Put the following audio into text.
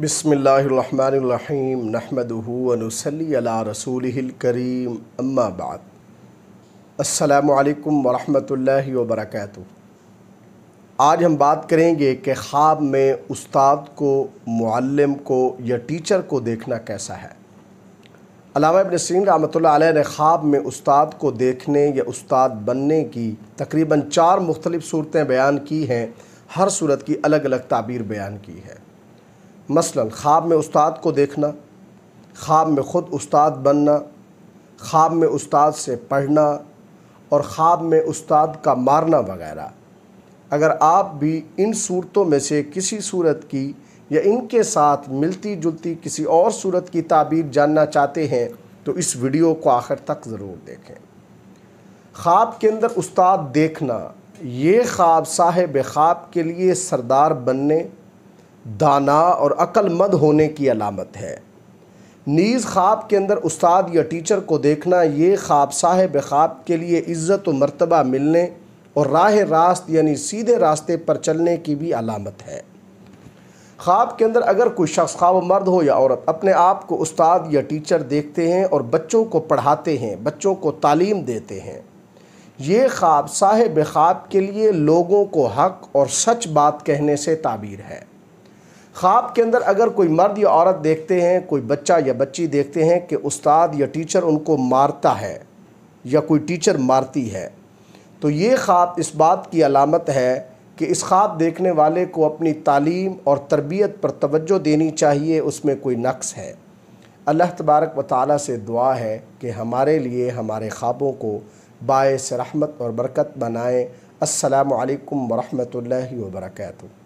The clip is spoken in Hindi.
बिसमीम नहमदूनसली रसूल करीम अम्माबाद असलकम वरहमल वबरक आज हम बात करेंगे कि ख्वाब में उस्ताद को मुअल्लिम को या टीचर को देखना कैसा है अलामा इबन सीन रहमत ने ख्वाब में उस्ताद को देखने या उस्ताद बनने की तकरीबन चार मुख्तलिफ़ सूरतें बयान की हैं हर सूरत की अलग अलग ताबीर बयान की है मसलन ख्वाब में उस्ताद को देखना ख्वाब में ख़ुद उस्ताद बनना ख्वाब में उस्ताद से पढ़ना और ख्वाब में उस्ताद का मारना वगैरह अगर आप भी इन सूरतों में से किसी सूरत की या इनके साथ मिलती जुलती किसी और सूरत की ताबीर जानना चाहते हैं तो इस वीडियो को आखिर तक ज़रूर देखें ख्वाब के अंदर उस्ताद देखना ये ख्वाब साहेब ख्वाब के लिए सरदार बनने दाना और अक्लमंद होने की अलामत है नीज़ ख्वाब के अंदर उस्ताद या टीचर को देखना ये ख्वाब साहेब ख्वाब के लिए इज़्ज़त व मर्तबा मिलने और राह रास्त यानी सीधे रास्ते पर चलने की भी अलामत है ख्वाब के अंदर अगर कोई शख्स ख्वाब मर्द हो या औरत अपने आप को उस्ताद या टीचर देखते हैं और बच्चों को पढ़ाते हैं बच्चों को तालीम देते हैं ये ख्वाब साहेब ख्वाब के लिए लोगों को हक और सच बात कहने से ताबीर है ख्वाब के अंदर अगर कोई मर्द या औरत देखते हैं कोई बच्चा या बच्ची देखते हैं कि उस्ताद या टीचर उनको मारता है या कोई टीचर मारती है तो ये ख्वाब इस बात की अलामत है कि इस ख्वाब देखने वाले को अपनी तालीम और तरबियत पर तवज्जो देनी चाहिए उसमें कोई नक्स है अल्लाह तबारक व ताली से दुआ है कि हमारे लिए हमारे ख्वाबों को बायस रहमत और बरकत बनाएँ असलकम वरहमल वर्का